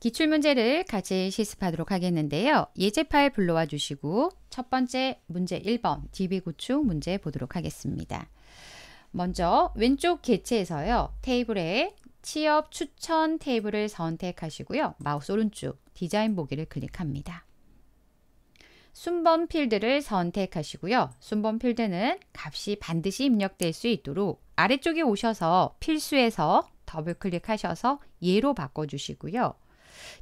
기출문제를 같이 실습하도록 하겠는데요. 예제 파일 불러와 주시고 첫 번째 문제 1번 DB 구축 문제 보도록 하겠습니다. 먼저 왼쪽 개체에서요. 테이블에 취업 추천 테이블을 선택하시고요. 마우스 오른쪽 디자인 보기를 클릭합니다. 순번 필드를 선택하시고요. 순번 필드는 값이 반드시 입력될 수 있도록 아래쪽에 오셔서 필수에서 더블 클릭하셔서 예로 바꿔주시고요.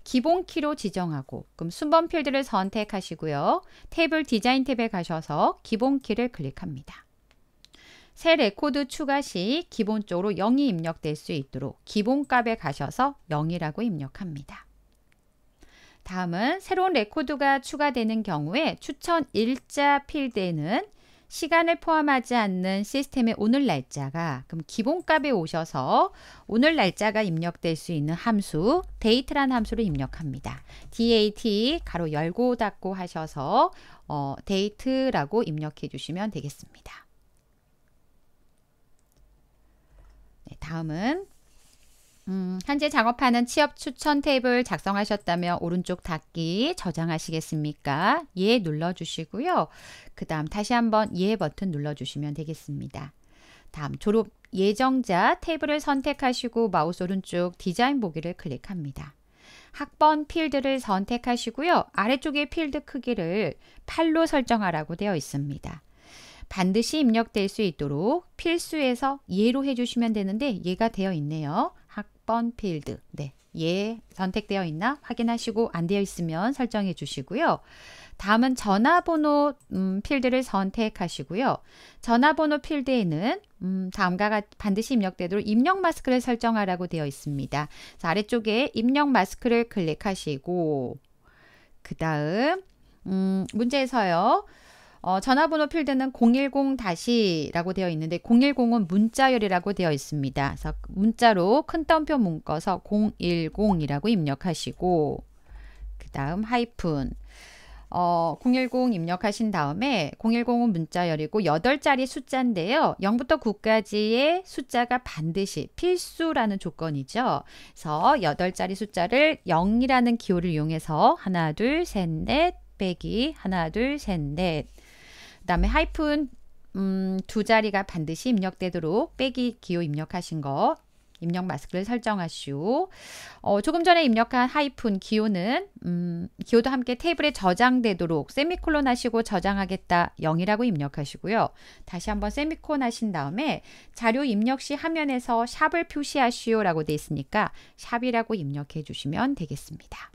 기본 키로 지정하고 그럼 순번 필드를 선택하시고요. 테이블 디자인 탭에 가셔서 기본 키를 클릭합니다. 새 레코드 추가 시 기본적으로 0이 입력될 수 있도록 기본값에 가셔서 0이라고 입력합니다. 다음은 새로운 레코드가 추가되는 경우에 추천 일자 필드에는 시간을 포함하지 않는 시스템의 오늘 날짜가 그럼 기본값에 오셔서 오늘 날짜가 입력될 수 있는 함수 date란 함수를 입력합니다. dat 가로 열고 닫고 하셔서 어, date라고 입력해 주시면 되겠습니다. 네, 다음은 음, 현재 작업하는 취업 추천 테이블 작성하셨다면 오른쪽 닫기 저장하시겠습니까? 예 눌러주시고요. 그 다음 다시 한번 예 버튼 눌러주시면 되겠습니다. 다음 졸업 예정자 테이블을 선택하시고 마우스 오른쪽 디자인 보기를 클릭합니다. 학번 필드를 선택하시고요. 아래쪽에 필드 크기를 8로 설정하라고 되어 있습니다. 반드시 입력될 수 있도록 필수에서 예로 해주시면 되는데 예가 되어 있네요. 번 필드. 네. 예, 선택되어 있나 확인하시고 안 되어 있으면 설정해 주시고요. 다음은 전화번호 음, 필드를 선택하시고요. 전화번호 필드에는 음, 다음과 같이 반드시 입력되도록 입력 마스크를 설정하라고 되어 있습니다. 아래쪽에 입력 마스크를 클릭하시고 그 다음 음, 문제에서요. 어, 전화번호 필드는 010 다시라고 되어 있는데 010은 문자열이라고 되어 있습니다. 그래서 문자로 큰 따옴표 문꺼서 010이라고 입력하시고 그 다음 하이픈 어, 010 입력하신 다음에 010은 문자열이고 8자리 숫자인데요. 0부터 9까지의 숫자가 반드시 필수라는 조건이죠. 그래서 8자리 숫자를 0이라는 기호를 이용해서 하나, 둘, 셋, 넷 빼기 하나, 둘, 셋, 넷 다음에 하이픈 음, 두 자리가 반드시 입력되도록 빼기 기호 입력하신 거 입력 마스크를 설정하시오. 어, 조금 전에 입력한 하이픈 기호는 음, 기호도 함께 테이블에 저장되도록 세미콜론 하시고 저장하겠다 0이라고 입력하시고요. 다시 한번 세미콜 하신 다음에 자료 입력 시 화면에서 샵을 표시하시오라고 돼 있으니까 샵이라고 입력해 주시면 되겠습니다.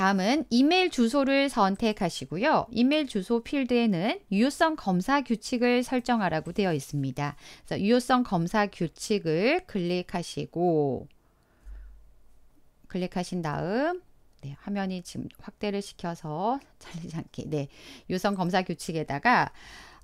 다음은 이메일 주소를 선택하시고요. 이메일 주소 필드에는 유효성 검사 규칙을 설정하라고 되어 있습니다. 그래서 유효성 검사 규칙을 클릭하시고 클릭하신 다음 네, 화면이 지금 확대를 시켜서 잘리지 않게 네, 유효성 검사 규칙에다가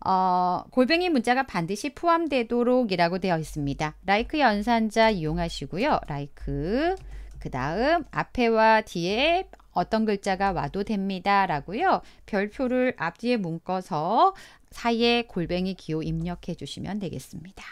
어, 골뱅이 문자가 반드시 포함되도록 이라고 되어 있습니다. 라이크 연산자 이용하시고요. 라이크 그 다음 앞에와 뒤에 어떤 글자가 와도 됩니다. 라고요. 별표를 앞뒤에 묶어서 사이에 골뱅이 기호 입력해 주시면 되겠습니다.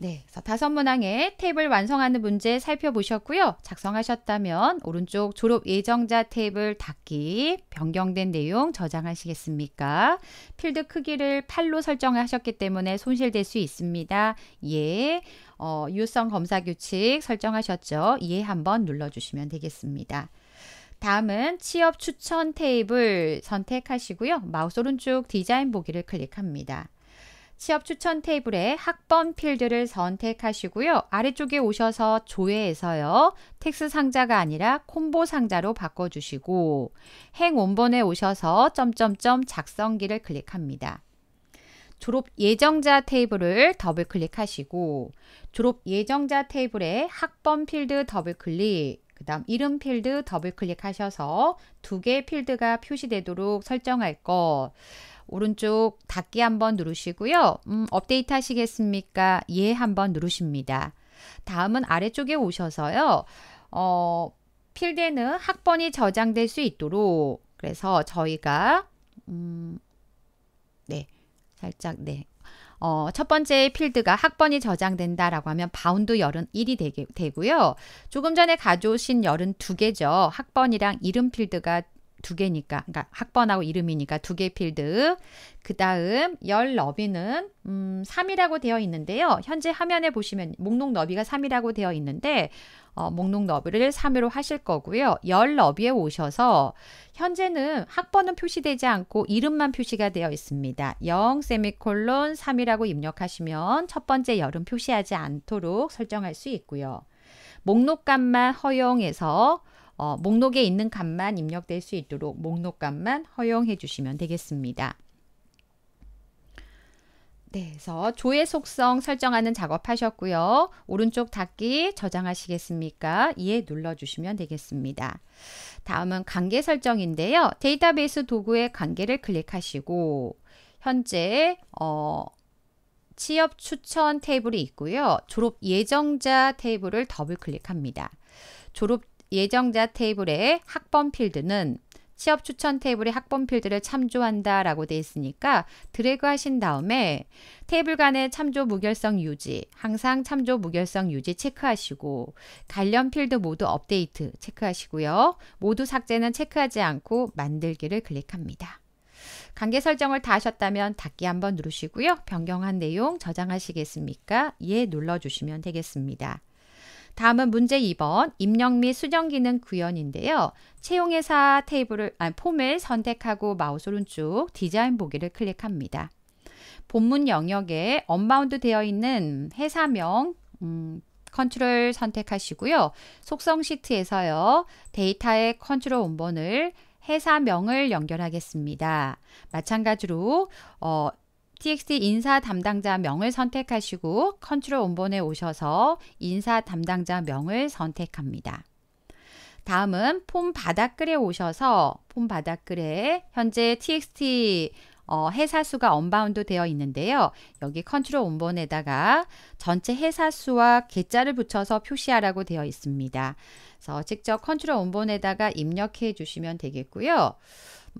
네, 그래서 다섯 문항의 테이블 완성하는 문제 살펴보셨고요. 작성하셨다면 오른쪽 졸업 예정자 테이블 닫기, 변경된 내용 저장하시겠습니까? 필드 크기를 8로 설정하셨기 때문에 손실될 수 있습니다. 예, 어, 유효성 검사 규칙 설정하셨죠? 이해 한번 눌러주시면 되겠습니다. 다음은 취업 추천 테이블 선택하시고요. 마우스 오른쪽 디자인 보기를 클릭합니다. 취업 추천 테이블에 학번 필드를 선택하시고요. 아래쪽에 오셔서 조회해서요 텍스 상자가 아니라 콤보 상자로 바꿔주시고 행 원본에 오셔서 점점점 작성기를 클릭합니다. 졸업 예정자 테이블을 더블 클릭하시고 졸업 예정자 테이블에 학번 필드 더블 클릭 그 다음 이름 필드 더블 클릭하셔서 두 개 필드가 표시되도록 설정할 것 오른쪽 닫기 한번 누르시고요. 음, 업데이트 하시겠습니까? 예 한번 누르십니다. 다음은 아래쪽에 오셔서요. 어, 필드에는 학번이 저장될 수 있도록 그래서 저희가 음, 살짝 네. 어, 첫 번째 필드가 학번이 저장된다라고 하면 바운드 열은 1이 되게, 되고요. 조금 전에 가져오신 열은 두 개죠. 학번이랑 이름 필드가 두 개니까 그러니까 학번하고 이름이니까 두 개 필드 그 다음 열 너비는 음, 3이라고 되어 있는데요 현재 화면에 보시면 목록 너비가 3이라고 되어 있는데 어, 목록 너비를 3으로 하실 거고요 열 너비에 오셔서 현재는 학번은 표시되지 않고 이름만 표시가 되어 있습니다 0 세미콜론 3이라고 입력하시면 첫 번째 열은 표시하지 않도록 설정할 수 있고요 목록값만 허용해서 어, 목록에 있는 값만 입력될 수 있도록 목록 값만 허용해 주시면 되겠습니다. 네, 그래서 조회 속성 설정하는 작업하셨고요. 오른쪽 닫기 저장하시겠습니까? 이 눌러주시면 되겠습니다. 다음은 관계 설정인데요. 데이터베이스 도구의 관계를 클릭하시고 현재 어, 취업 추천 테이블이 있고요. 졸업 예정자 테이블을 더블 클릭합니다. 졸업 예정자 테이블의 학번 필드는 취업 추천 테이블의 학번 필드를 참조한다 라고 되어 있으니까 드래그 하신 다음에 테이블 간의 참조 무결성 유지, 항상 참조 무결성 유지 체크하시고 관련 필드 모두 업데이트 체크하시고요. 모두 삭제는 체크하지 않고 만들기를 클릭합니다. 관계 설정을 다 하셨다면 닫기 한번 누르시고요. 변경한 내용 저장하시겠습니까? 예 눌러주시면 되겠습니다. 다음은 문제 2번 입력 및 수정 기능 구현인데요. 채용회사 테이블을 아니, 폼을 선택하고 마우스 오른쪽 디자인 보기를 클릭합니다. 본문 영역에 언바운드 되어 있는 회사명 음, 컨트롤 선택하시고요. 속성 시트에서요. 데이터의 컨트롤 원본을 회사명을 연결하겠습니다. 마찬가지로 어, TXT 인사 담당자 명을 선택하시고 컨트롤 원본에 오셔서 인사 담당자 명을 선택합니다. 다음은 폼 바닥글에 오셔서 폼 바닥글에 현재 TXT 어, 회사수가 언바운드 되어 있는데요. 여기 컨트롤 원본에다가 전체 회사수와 개자를 붙여서 표시하라고 되어 있습니다. 그래서 직접 컨트롤 원본에다가 입력해 주시면 되겠고요.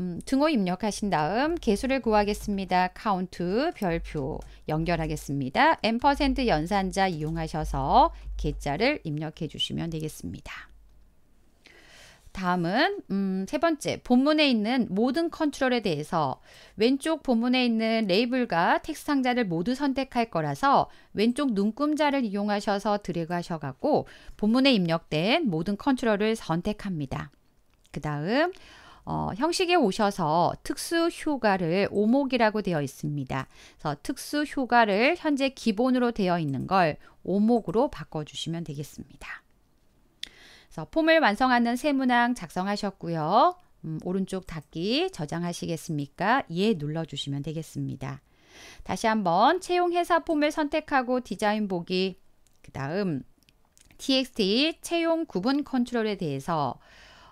음, 등호 입력하신 다음 개수를 구하겠습니다. 카운트 별표 연결하겠습니다. n% 연산자 이용하셔서 개자를 입력해 주시면 되겠습니다. 다음은 음, 세 번째 본문에 있는 모든 컨트롤에 대해서 왼쪽 본문에 있는 레이블과 텍스트 상자를 모두 선택할 거라서 왼쪽 눈금자를 이용하셔서 드래그 하셔갖고 본문에 입력된 모든 컨트롤을 선택합니다. 그 다음 어, 형식에 오셔서 특수 휴가를 오목이라고 되어 있습니다. 그래서 특수 휴가를 현재 기본으로 되어 있는 걸 오목으로 바꿔주시면 되겠습니다. 그래서 폼을 완성하는 세 문항 작성하셨고요. 음, 오른쪽 닫기 저장하시겠습니까? 예 눌러주시면 되겠습니다. 다시 한번 채용 회사 폼을 선택하고 디자인 보기 그 다음 txt 채용 구분 컨트롤에 대해서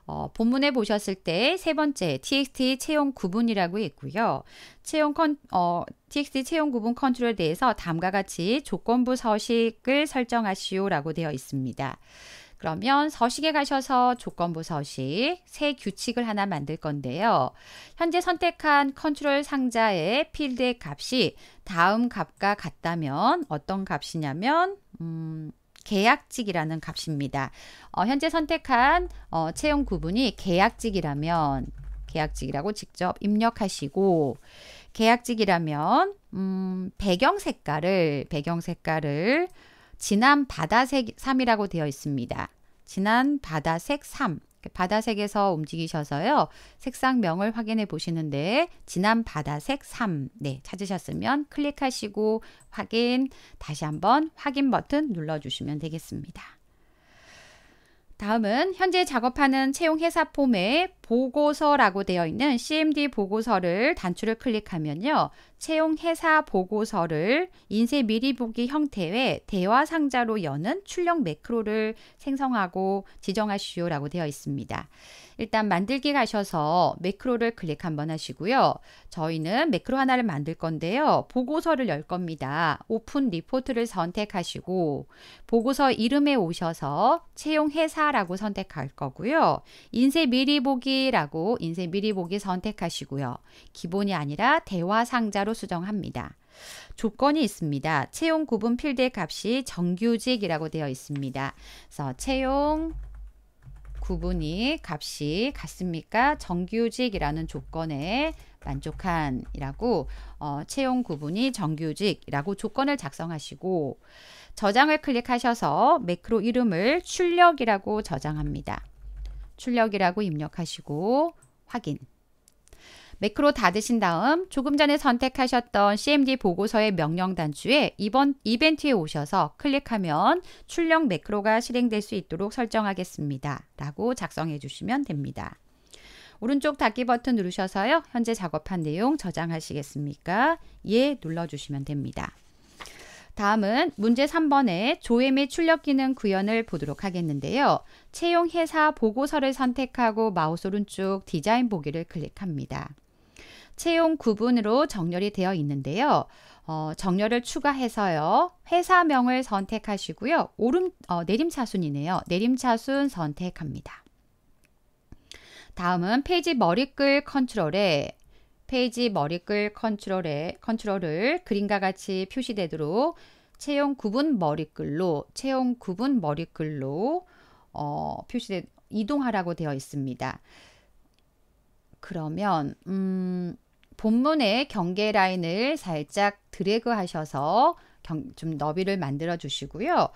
어, 본문에 보셨을 때 세 번째 txt 채용 구분이라고 있고요. 채용 컨, 어, txt 채용 구분 컨트롤에 대해서 다음과 같이 조건부 서식을 설정하시오라고 되어 있습니다. 그러면 서식에 가셔서 조건부 서식 새 규칙을 하나 만들 건데요. 현재 선택한 컨트롤 상자의 필드의 값이 다음 값과 같다면 어떤 값이냐면 음, 계약직이라는 값입니다. 어, 현재 선택한 어, 채용 구분이 계약직이라면 계약직이라고 직접 입력하시고 계약직이라면 음, 배경 색깔을 배경 색깔을 진한 바다색 3이라고 되어 있습니다. 진한 바다색 3. 바다색에서 움직이셔서요. 색상명을 확인해 보시는데 진한 바다색 3 네, 찾으셨으면 클릭하시고 확인 다시 한번 확인 버튼 눌러주시면 되겠습니다. 다음은 현재 작업하는 채용회사 폼의 보고서라고 되어 있는 CMD 보고서를 단추를 클릭하면요. 채용 회사 보고서를 인쇄 미리 보기 형태의 대화 상자로 여는 출력 매크로를 생성하고 지정하시오라고 되어 있습니다. 일단 만들기 가셔서 매크로를 클릭 한번 하시고요. 저희는 매크로 하나를 만들 건데요. 보고서를 열 겁니다. 오픈 리포트를 선택하시고 보고서 이름에 오셔서 채용 회사라고 선택할 거고요. 인쇄 미리 보기 보기라고 인쇄 미리 보기 선택하시고요. 기본이 아니라 대화 상자로 수정합니다. 조건이 있습니다. 채용 구분 필드의 값이 정규직이라고 되어 있습니다. 그래서 채용 구분이 값이 같습니까? 정규직이라는 조건에 만족한이라고 어, 채용 구분이 정규직이라고 조건을 작성하시고 저장을 클릭하셔서 매크로 이름을 출력이라고 저장합니다. 출력이라고 입력하시고 확인. 매크로 닫으신 다음 조금 전에 선택하셨던 CMD 보고서의 명령 단추에 이번 이벤트에 오셔서 클릭하면 출력 매크로가 실행될 수 있도록 설정하겠습니다. 라고 작성해 주시면 됩니다. 오른쪽 닫기 버튼 누르셔서요. 현재 작업한 내용 저장하시겠습니까? 예 눌러주시면 됩니다. 다음은 문제 3번의 조회 및 출력 기능 구현을 보도록 하겠는데요. 채용 회사 보고서를 선택하고 마우스 오른쪽 디자인 보기를 클릭합니다. 채용 구분으로 정렬이 되어 있는데요. 어, 정렬을 추가해서요. 회사명을 선택하시고요. 오름 어, 내림차순이네요. 내림차순 선택합니다. 다음은 페이지 머리글 컨트롤에 페이지 머리글 컨트롤에 컨트롤을 그림과 같이 표시되도록 채용 구분 머리글로 채용 구분 머리글로 어, 표시되 이동하라고 되어 있습니다. 그러면 음, 본문의 경계 라인을 살짝 드래그 하셔서 경, 좀 너비를 만들어 주시고요.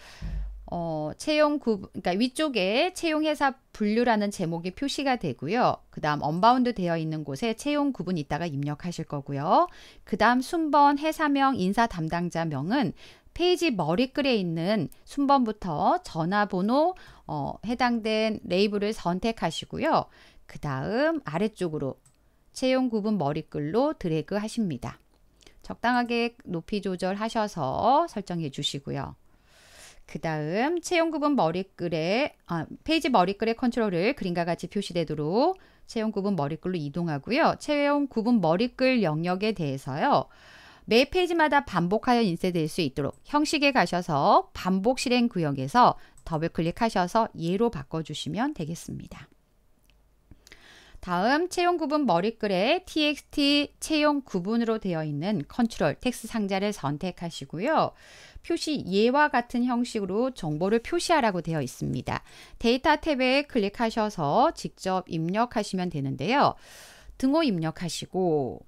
어, 채용 구, 그러니까 위쪽에 채용회사 분류라는 제목이 표시가 되고요. 그 다음 언바운드 되어 있는 곳에 채용 구분 있다가 입력하실 거고요. 그 다음 순번, 회사명, 인사 담당자 명은 페이지 머리글에 있는 순번부터 전화번호, 어, 해당된 레이블을 선택하시고요. 그 다음 아래쪽으로 채용 구분 머리글로 드래그 하십니다. 적당하게 높이 조절하셔서 설정해 주시고요. 그 다음 채용 구분 머리글에 아, 페이지 머리글의 컨트롤을 그림과 같이 표시되도록 채용 구분 머리글로 이동하고요. 채용 구분 머리글 영역에 대해서요. 매 페이지마다 반복하여 인쇄될 수 있도록 형식에 가셔서 반복 실행 구역에서 더블 클릭하셔서 예로 바꿔주시면 되겠습니다. 다음 채용 구분 머리글에 txt 채용 구분으로 되어 있는 컨트롤 텍스 상자를 선택하시고요. 표시 예와 같은 형식으로 정보를 표시하라고 되어 있습니다. 데이터 탭에 클릭하셔서 직접 입력하시면 되는데요. 등호 입력하시고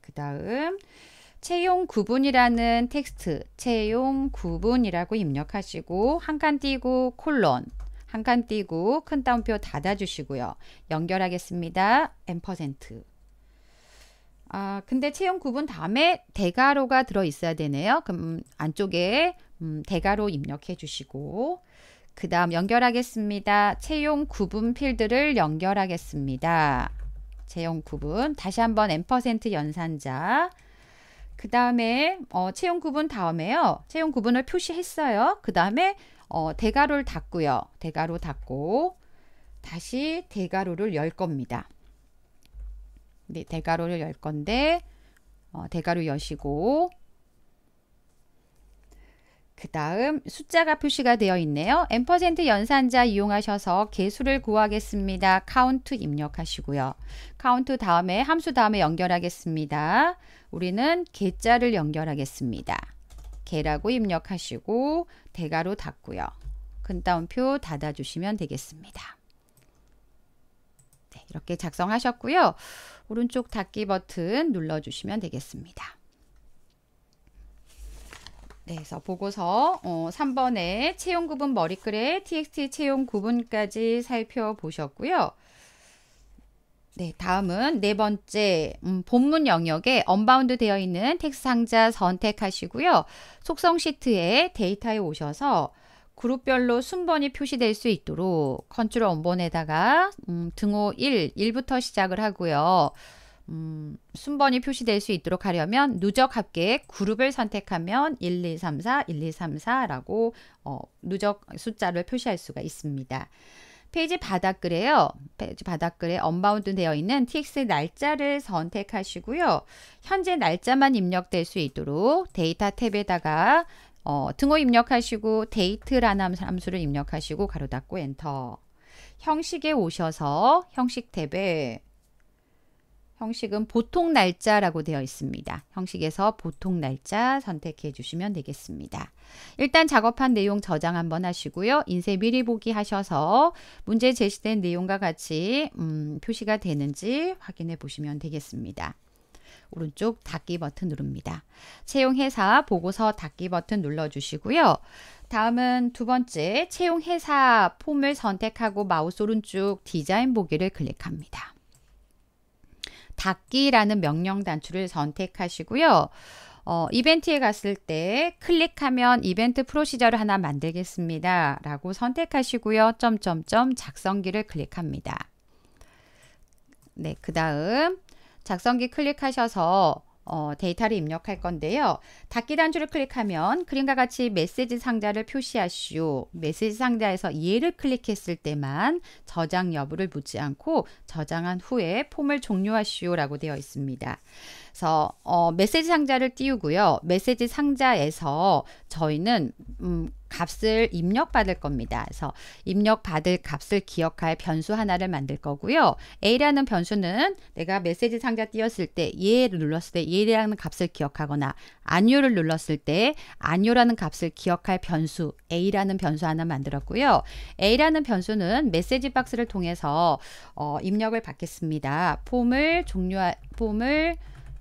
그 다음 채용 구분이라는 텍스트 채용 구분이라고 입력하시고 한 칸 띄고 콜론 한칸 띄고 큰 따옴표 닫아주시고요. 연결하겠습니다. 앰퍼센트. 아, 근데 채용 구분 다음에 대괄호가 들어 있어야 되네요. 그럼 안쪽에 음, 대괄호 입력해 주시고 그 다음 연결하겠습니다. 채용 구분 필드를 연결하겠습니다. 채용 구분 다시 한번 앰퍼센트 연산자 그 다음에 어, 채용 구분 다음에요. 채용 구분을 표시했어요. 그 다음에 어, 대가로를 닫고요. 대가로 닫고 다시 대가로를 열 겁니다. 네, 대가로를 열 건데 어, 대가로 여시고 그 다음 숫자가 표시가 되어 있네요. 앰 연산자 이용하셔서 개수를 구하겠습니다. 카운트 입력하시고요. 카운트 다음에 함수 다음에 연결하겠습니다. 우리는 개자를 연결하겠습니다. 개라고 입력하시고 대괄호 닫고요. 큰따옴표 닫아주시면 되겠습니다. 네, 이렇게 작성하셨고요. 오른쪽 닫기 버튼 눌러주시면 되겠습니다. 네, 그래서 보고서 어, 3번에 채용 구분 머리글의 txt 채용 구분까지 살펴보셨고요. 네, 다음은 네 번째 음, 본문 영역에 언바운드 되어 있는 텍스 상자 선택하시고요. 속성 시트에 데이터에 오셔서 그룹별로 순번이 표시될 수 있도록 컨트롤 원본에다가 음, 등호 1, 1부터 시작을 하고요. 음, 순번이 표시될 수 있도록 하려면 누적 합계 그룹을 선택하면 1, 2, 3, 4, 1, 2, 3, 4라고 어, 누적 숫자를 표시할 수가 있습니다. 페이지 바닥글에요. 페이지 바닥글에 언바운드 되어 있는 TX 날짜를 선택하시고요. 현재 날짜만 입력될 수 있도록 데이터 탭에다가 어, 등호 입력하시고 데이트라는 함수를 입력하시고 가로 닫고 엔터. 형식에 오셔서 형식 탭에 형식은 보통 날짜라고 되어 있습니다. 형식에서 보통 날짜 선택해 주시면 되겠습니다. 일단 작업한 내용 저장 한번 하시고요. 인쇄 미리 보기 하셔서 문제 제시된 내용과 같이 음, 표시가 되는지 확인해 보시면 되겠습니다. 오른쪽 닫기 버튼 누릅니다. 채용회사 보고서 닫기 버튼 눌러주시고요. 다음은 두 번째 채용회사 폼을 선택하고 마우스 오른쪽 디자인 보기를 클릭합니다. 닫기라는 명령 단추를 선택하시고요. 어, 이벤트에 갔을 때 클릭하면 이벤트 프로시저를 하나 만들겠습니다. 라고 선택하시고요. 점점점 작성기를 클릭합니다. 네, 그 다음 작성기 클릭하셔서 어, 데이터를 입력할 건데요. 닫기 단추를 클릭하면 그림과 같이 메시지 상자를 표시하시오. 메시지 상자에서 예를 클릭했을 때만 저장 여부를 묻지 않고 저장한 후에 폼을 종료하시오라고 되어 있습니다. 그래서 어, 메시지 상자를 띄우고요. 메시지 상자에서 저희는 음, 값을 입력받을 겁니다. 그래서 입력받을 값을 기억할 변수 하나를 만들 거고요. A라는 변수는 내가 메시지 상자 띄웠을때예를 눌렀을 때예라는 값을 기억하거나 안요를 눌렀을 때 안요라는 값을 기억할 변수 A라는 변수 하나 만들었고요. A라는 변수는 메시지 박스를 통해서 어, 입력을 받겠습니다. 폼을 종료 할 폼을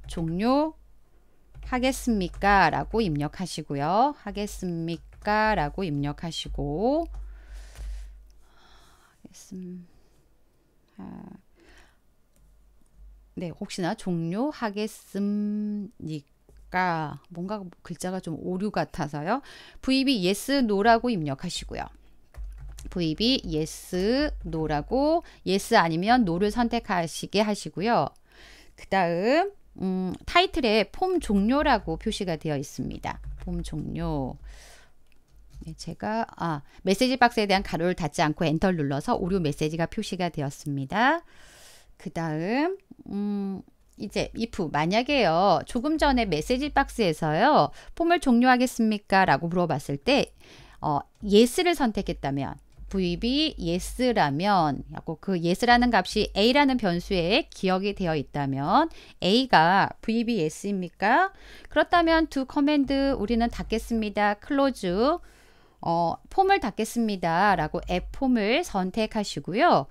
종료하겠습니까? 라고 입력하시고요. 하겠습니까? 라고 입력하시고 네, 혹시나 종료하겠습니까? 뭔가 글자가 좀 오류 같아서요. VB yes, no라고 입력하시고요. VB yes, no라고 yes 아니면 no를 선택하시게 하시고요. 그 다음 음, 타이틀에 폼 종료라고 표시가 되어 있습니다. 폼 종료. 네, 제가 아, 메시지 박스에 대한 가로를 닫지 않고 엔터 눌러서 오류 메시지가 표시가 되었습니다. 그 다음 음, 이제 if 만약에요 조금 전에 메시지 박스에서요 폼을 종료하겠습니까 라고 물어봤을 때 어, yes를 선택했다면 VB yes라면 그 yes라는 값이 a라는 변수에 기억이 되어 있다면 a가 VB yes입니까? 그렇다면 두 커맨드 우리는 닫겠습니다. close 어, 폼을 닫겠습니다. 라고 앱 폼을 선택하시고요.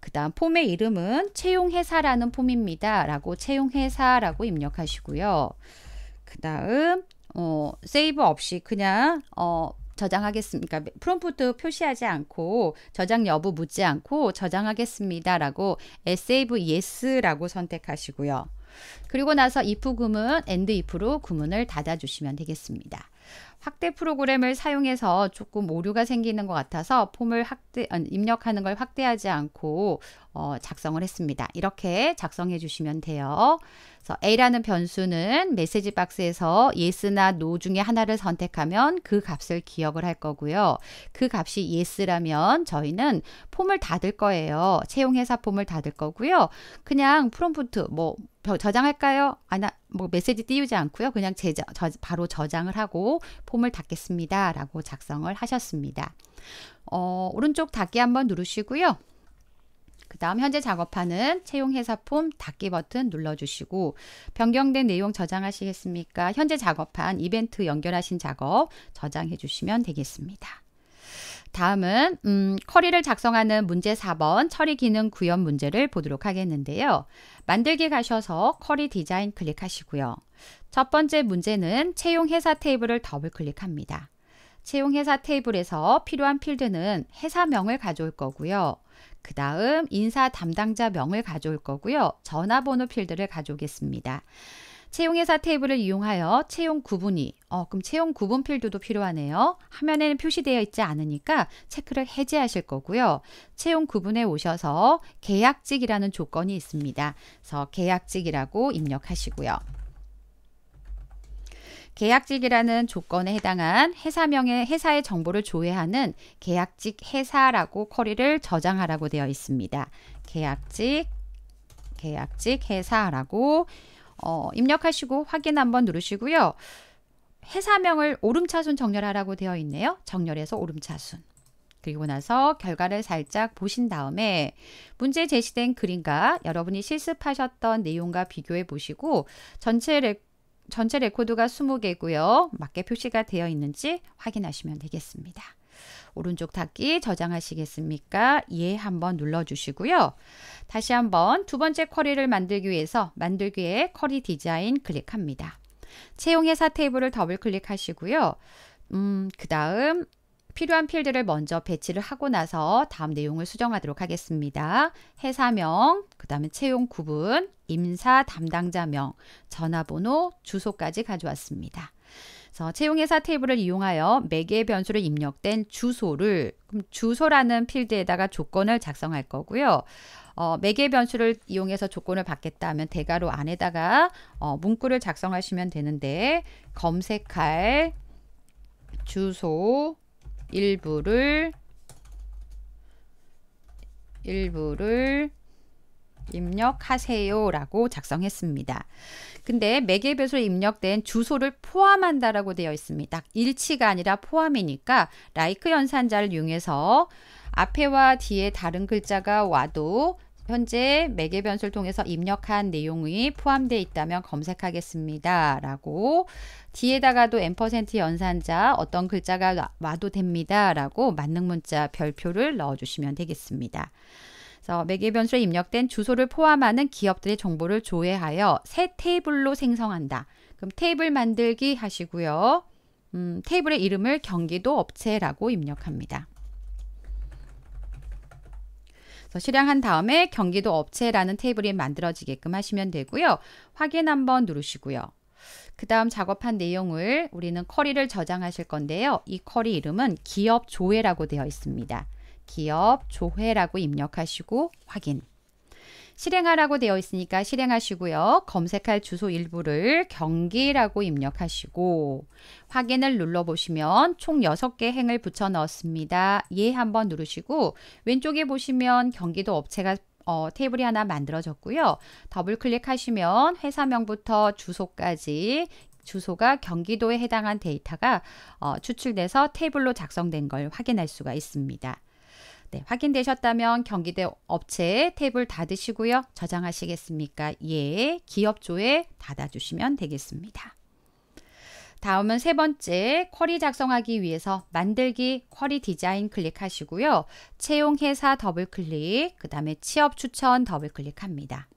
그 다음 폼의 이름은 채용회사라는 폼입니다. 라고 채용회사라고 입력하시고요. 그 다음 어, 세이브 없이 그냥 어, 저장하겠습니까? 그러니까 프롬프트 표시하지 않고 저장 여부 묻지 않고 저장하겠습니 d 라고 save yes라고 선택하시고요. 그리고 나서 if 구문 and if로 구문을 닫아 주시면 되겠습니다. 확대 프로그램을 사용해서 조금 오류가 생기는 것 같아서 폼을 확대, 입력하는 걸 확대하지 않고 어, 작성을 했습니다. 이렇게 작성해 주시면 돼요. 그래서 A라는 변수는 메시지 박스에서 yes나 no 중에 하나를 선택하면 그 값을 기억을 할 거고요. 그 값이 yes라면 저희는 폼을 닫을 거예요. 채용회사 폼을 닫을 거고요. 그냥 프롬프트 뭐 저장할까요? 아나 뭐 메시지 띄우지 않고요. 그냥 제작 바로 저장을 하고 폼을 닫겠습니다라고 작성을 하셨습니다. 어, 오른쪽 닫기 한번 누르시고요. 그 다음 현재 작업하는 채용회사 폼 닫기 버튼 눌러주시고 변경된 내용 저장하시겠습니까? 현재 작업한 이벤트 연결하신 작업 저장해 주시면 되겠습니다. 다음은 음, 커리를 작성하는 문제 4번 처리 기능 구현 문제를 보도록 하겠는데요. 만들기 가셔서 커리 디자인 클릭하시고요. 첫 번째 문제는 채용 회사 테이블을 더블 클릭합니다. 채용 회사 테이블에서 필요한 필드는 회사명을 가져올 거고요. 그 다음 인사 담당자 명을 가져올 거고요. 전화번호 필드를 가져오겠습니다. 채용회사 테이블을 이용하여 채용 구분이, 어, 그럼 채용 구분 필드도 필요하네요. 화면에는 표시되어 있지 않으니까 체크를 해제하실 거고요. 채용 구분에 오셔서 계약직이라는 조건이 있습니다. 그래서 계약직이라고 입력하시고요. 계약직이라는 조건에 해당한 회사명의 회사의 정보를 조회하는 계약직 회사라고 커리를 저장하라고 되어 있습니다. 계약직 계약직 회사라고 어, 입력하시고 확인 한번 누르시고요. 해사명을 오름차순 정렬하라고 되어 있네요. 정렬해서 오름차순. 그리고 나서 결과를 살짝 보신 다음에 문제 제시된 글인가 여러분이 실습하셨던 내용과 비교해 보시고 전체 레, 전체 레코드가 20개고요. 맞게 표시가 되어 있는지 확인하시면 되겠습니다. 오른쪽 닫기 저장하시겠습니까? 예 한번 눌러주시고요. 다시 한번 두 번째 쿼리를 만들기 위해서 만들기에 쿼리 디자인 클릭합니다. 채용 회사 테이블을 더블 클릭하시고요. 음, 그 다음 필요한 필드를 먼저 배치를 하고 나서 다음 내용을 수정하도록 하겠습니다. 회사명, 그 다음에 채용 구분, 임사 담당자명, 전화번호, 주소까지 가져왔습니다. 그래서 채용회사 테이블을 이용하여 매개 의변수를 입력된 주소를 그럼 주소라는 필드에다가 조건을 작성할 거고요. 어, 매개 변수를 이용해서 조건을 받겠다 면 대괄호 안에다가 어, 문구를 작성하시면 되는데 검색할 주소 일부를 일부를 입력하세요라고 작성했습니다. 근데 매개 변로 입력된 주소를 포함한다라고 되어 있습니다. 일치가 아니라 포함이니까 라이크 연산자를 이용해서 앞에와 뒤에 다른 글자가 와도 현재 매개 변수를 통해서 입력한 내용이 포함되어 있다면 검색하겠습니다. 라고 뒤에다가도 엠 연산자 어떤 글자가 와도 됩니다. 라고 만능 문자 별표를 넣어주시면 되겠습니다. 매개 변수에 입력된 주소를 포함하는 기업들의 정보를 조회하여 새 테이블로 생성한다. 그럼 테이블 만들기 하시고요. 음, 테이블의 이름을 경기도 업체라고 입력합니다. 그래서 실행한 다음에 경기도 업체라는 테이블이 만들어지게끔 하시면 되고요. 확인 한번 누르시고요. 그 다음 작업한 내용을 우리는 커리를 저장하실 건데요. 이 커리 이름은 기업 조회라고 되어 있습니다. 기업, 조회라고 입력하시고 확인. 실행하라고 되어 있으니까 실행하시고요. 검색할 주소 일부를 경기라고 입력하시고 확인을 눌러보시면 총 6개 행을 붙여 넣었습니다. 예 한번 누르시고 왼쪽에 보시면 경기도 업체가 어, 테이블이 하나 만들어졌고요. 더블 클릭하시면 회사명부터 주소까지 주소가 경기도에 해당한 데이터가 어, 추출돼서 테이블로 작성된 걸 확인할 수가 있습니다. 네, 확인되셨다면 경기대 업체 탭을 닫으시고요. 저장하시겠습니까? 예, 기업조에 닫아주시면 되겠습니다. 다음은 세 번째 쿼리 작성하기 위해서 만들기 쿼리 디자인 클릭하시고요. 채용회사 더블클릭, 그 다음에 취업 추천 더블클릭합니다.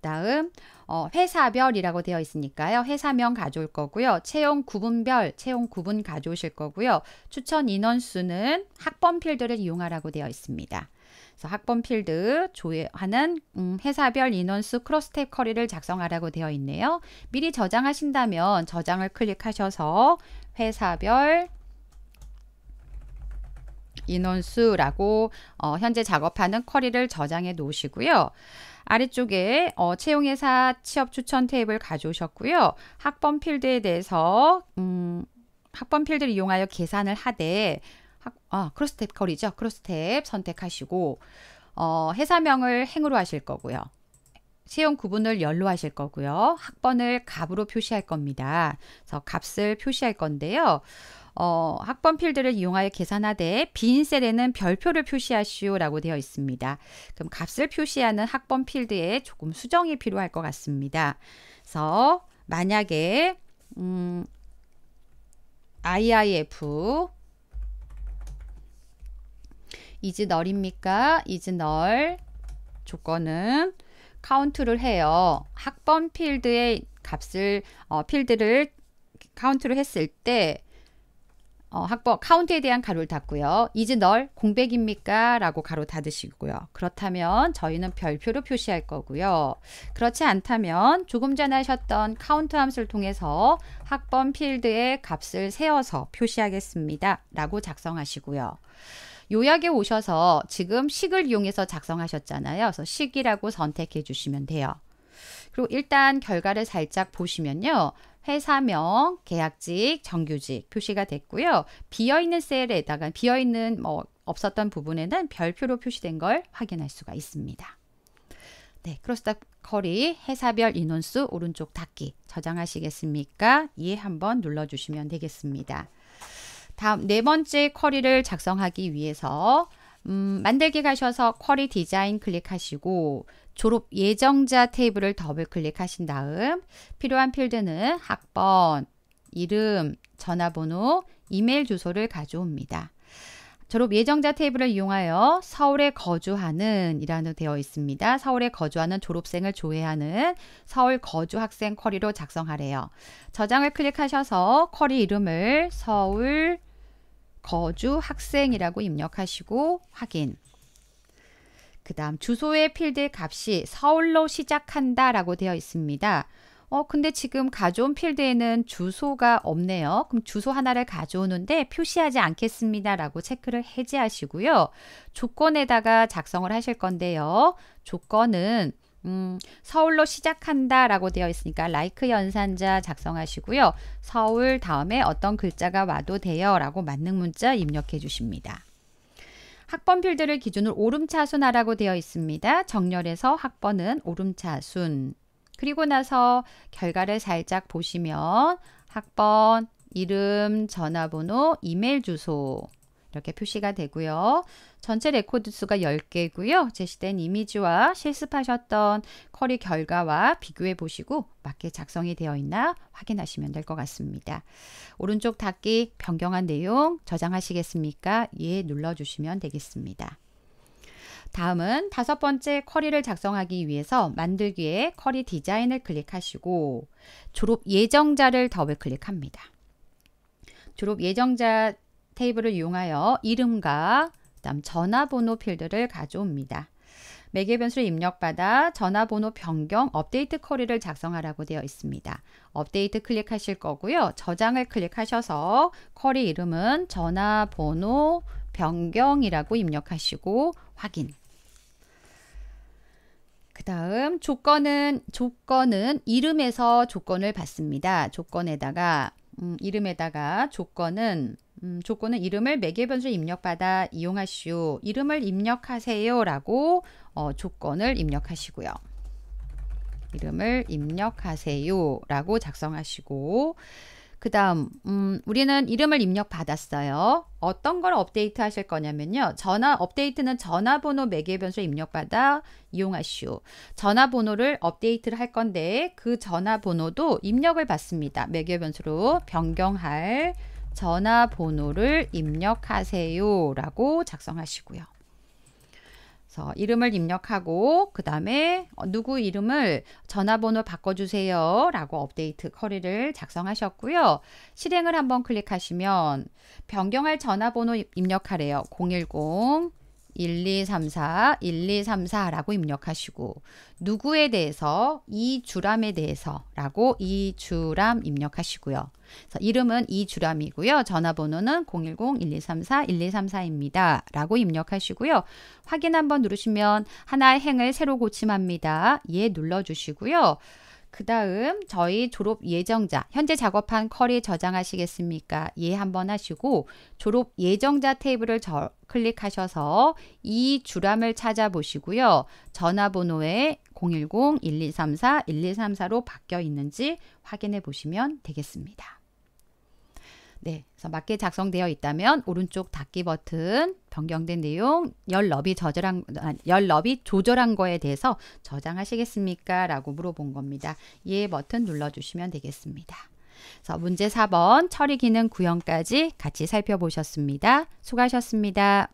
다음 어, 회사별이라고 되어 있으니까요. 회사명 가져올 거고요. 채용 구분별, 채용 구분 가져오실 거고요. 추천 인원수는 학번 필드를 이용하라고 되어 있습니다. 그래서 학번 필드 조회하는 음, 회사별 인원수 크로스탭 커리를 작성하라고 되어 있네요. 미리 저장하신다면 저장을 클릭하셔서 회사별 인원수라고 어, 현재 작업하는 커리를 저장해 놓으시고요. 아래쪽에 어, 채용회사 취업 추천 테이블 가져오셨고요. 학번 필드에 대해서 음, 학번 필드를 이용하여 계산을 하되 학, 아, 크로스탭 거리죠. 크로스탭 선택하시고 어, 회사명을 행으로 하실 거고요. 채용 구분을 열로 하실 거고요. 학번을 값으로 표시할 겁니다. 그래서 값을 표시할 건데요. 어, 학번 필드를 이용하여 계산하되 빈 셀에는 별표를 표시하시오라고 되어 있습니다. 그럼 값을 표시하는 학번 필드에 조금 수정이 필요할 것 같습니다. 그래서 만약에 음, IIF 이즈널입니까? 이즈널 조건은 카운트를 해요. 학번 필드의 값을 어, 필드를 카운트를 했을 때 어, 학번 카운트에 대한 가로를 닫고요. 이제 널 공백입니까? 라고 가로 닫으시고요. 그렇다면 저희는 별표로 표시할 거고요. 그렇지 않다면 조금 전에 하셨던 카운트 함수를 통해서 학번 필드의 값을 세워서 표시하겠습니다. 라고 작성하시고요. 요약에 오셔서 지금 식을 이용해서 작성하셨잖아요. 그래서 식이라고 선택해 주시면 돼요. 그리고 일단 결과를 살짝 보시면요. 회사명, 계약직, 정규직 표시가 됐고요. 비어있는 셀에다가 비어있는 뭐 없었던 부분에는 별표로 표시된 걸 확인할 수가 있습니다. 네, 크로스닥 커리 회사별 인원수 오른쪽 닫기 저장하시겠습니까? 예 한번 눌러주시면 되겠습니다. 다음 네 번째 쿼리를 작성하기 위해서 음, 만들기 가셔서 쿼리 디자인 클릭하시고 졸업 예정자 테이블을 더블 클릭하신 다음 필요한 필드는 학번, 이름, 전화번호, 이메일 주소를 가져옵니다. 졸업 예정자 테이블을 이용하여 서울에 거주하는 이라는 되어 있습니다. 서울에 거주하는 졸업생을 조회하는 서울 거주 학생 쿼리로 작성하래요. 저장을 클릭하셔서 쿼리 이름을 서울 거주 학생이라고 입력하시고 확인. 그 다음 주소의 필드 값이 서울로 시작한다 라고 되어 있습니다. 어, 근데 지금 가져온 필드에는 주소가 없네요. 그럼 주소 하나를 가져오는데 표시하지 않겠습니다. 라고 체크를 해제하시고요. 조건에다가 작성을 하실 건데요. 조건은 음, 서울로 시작한다 라고 되어 있으니까 라이크 연산자 작성하시고요. 서울 다음에 어떤 글자가 와도 돼요 라고 맞는 문자 입력해 주십니다. 학번 필드를 기준으로 오름차순하라고 되어 있습니다. 정렬에서 학번은 오름차순. 그리고 나서 결과를 살짝 보시면 학번, 이름, 전화번호, 이메일 주소 이렇게 표시가 되고요. 전체 레코드 수가 10개고요. 제시된 이미지와 실습하셨던 커리 결과와 비교해 보시고 맞게 작성이 되어 있나 확인하시면 될 것 같습니다. 오른쪽 닫기 변경한 내용 저장하시겠습니까? 예 눌러주시면 되겠습니다. 다음은 다섯 번째 쿼리를 작성하기 위해서 만들기에 쿼리 디자인을 클릭하시고 졸업 예정자를 더블 클릭합니다. 졸업 예정자 테이블을 이용하여 이름과 그다음 전화번호 필드를 가져옵니다. 매개 변수를 입력받아 전화번호 변경 업데이트 커리를 작성하라고 되어 있습니다. 업데이트 클릭하실 거고요. 저장을 클릭하셔서 커리 이름은 전화번호 변경이라고 입력하시고 확인. 그 다음 조건은 조건은 이름에서 조건을 받습니다. 조건에다가 음, 이름에다가 조건은 음, 조건은 이름을 매개 변수에 입력받아 이용하시오. 이름을 입력하세요라고 어, 조건을 입력하시고요. 이름을 입력하세요라고 작성하시고 그 다음 음, 우리는 이름을 입력받았어요. 어떤 걸 업데이트 하실 거냐면요. 전화 업데이트는 전화번호 매개 변수에 입력받아 이용하시오. 전화번호를 업데이트를 할 건데 그 전화번호도 입력을 받습니다. 매개 변수로 변경할 전화번호를 입력하세요 라고 작성하시고요. 그래서 이름을 입력하고 그 다음에 어, 누구 이름을 전화번호 바꿔주세요 라고 업데이트 커리를 작성하셨고요. 실행을 한번 클릭하시면 변경할 전화번호 입력하래요. 010 1234, 1234라고 입력하시고 누구에 대해서 이주람에 대해서라고 이주람 입력하시고요. 이름은 이주람이고요. 전화번호는 010-1234-1234입니다. 라고 입력하시고요. 확인 한번 누르시면 하나의 행을 새로 고침합니다. 예 눌러주시고요. 그 다음 저희 졸업 예정자, 현재 작업한 커리 저장하시겠습니까? 예 한번 하시고 졸업 예정자 테이블을 저, 클릭하셔서 이 주람을 찾아보시고요. 전화번호에 010-1234-1234로 바뀌어 있는지 확인해 보시면 되겠습니다. 네, 그래서 맞게 작성되어 있다면 오른쪽 닫기 버튼 변경된 내용 열 너비 저절한 아, 열 너비 조절한 거에 대해서 저장하시겠습니까? 라고 물어본 겁니다. 예 버튼 눌러주시면 되겠습니다. 그래서 문제 4번 처리 기능 구형까지 같이 살펴보셨습니다. 수고하셨습니다.